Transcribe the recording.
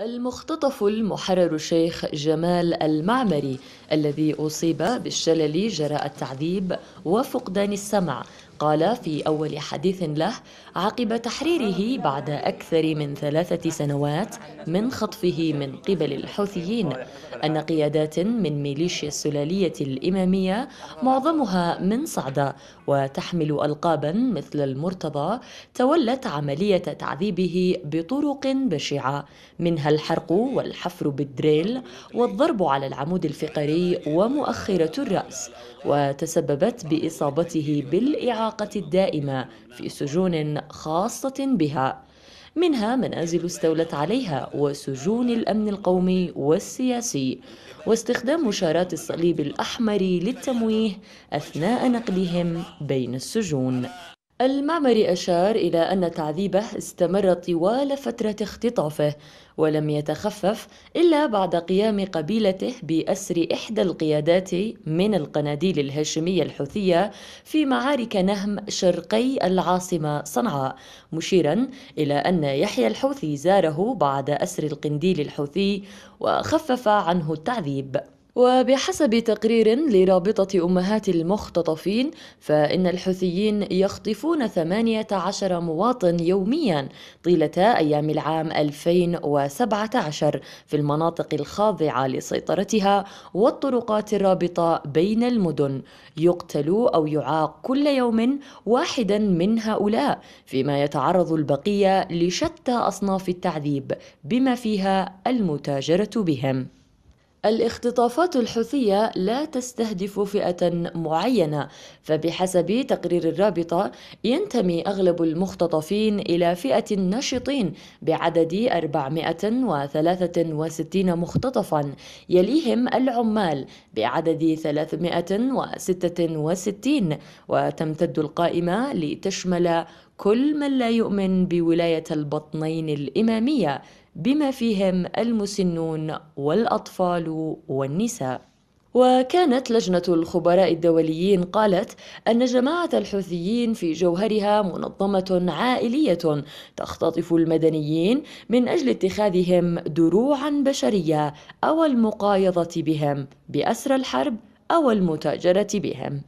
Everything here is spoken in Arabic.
المختطف المحرر الشيخ جمال المعمري الذي أصيب بالشلل جراء التعذيب وفقدان السمع قال في أول حديث له عقب تحريره بعد أكثر من ثلاثة سنوات من خطفه من قبل الحوثيين أن قيادات من ميليشيا السلالية الإمامية معظمها من صعدة وتحمل ألقابا مثل المرتضى تولت عملية تعذيبه بطرق بشعة منها الحرق والحفر بالدريل والضرب على العمود الفقري ومؤخرة الرأس وتسببت بإصابته بالإعاقة الإعاقة الدائمة في سجون خاصة بها منها منازل استولت عليها وسجون الامن القومي والسياسي واستخدام شارات الصليب الاحمر للتمويه اثناء نقلهم بين السجون المعمري أشار إلى أن تعذيبه استمر طوال فترة اختطافه ولم يتخفف إلا بعد قيام قبيلته بأسر إحدى القيادات من القناديل الهاشمية الحوثية في معارك نهم شرقي العاصمة صنعاء مشيرا إلى أن يحيى الحوثي زاره بعد أسر القنديل الحوثي وخفف عنه التعذيب وبحسب تقرير لرابطة أمهات المختطفين فإن الحوثيين يخطفون 18 مواطن يوميا طيلة أيام العام 2017 في المناطق الخاضعة لسيطرتها والطرقات الرابطة بين المدن يقتل أو يعاق كل يوم واحدا من هؤلاء فيما يتعرض البقية لشتى أصناف التعذيب بما فيها المتاجرة بهم الاختطافات الحوثية لا تستهدف فئة معينة، فبحسب تقرير الرابطة ينتمي أغلب المختطفين إلى فئة النشطين بعدد 463 مختطفا، يليهم العمال بعدد 366 وتمتد القائمة لتشمل كل من لا يؤمن بولاية البطنين الإمامية بما فيهم المسنون والأطفال والنساء وكانت لجنة الخبراء الدوليين قالت أن جماعة الحوثيين في جوهرها منظمة عائلية تختطف المدنيين من أجل اتخاذهم دروعا بشرية أو المقايضة بهم بأسر الحرب أو المتاجرة بهم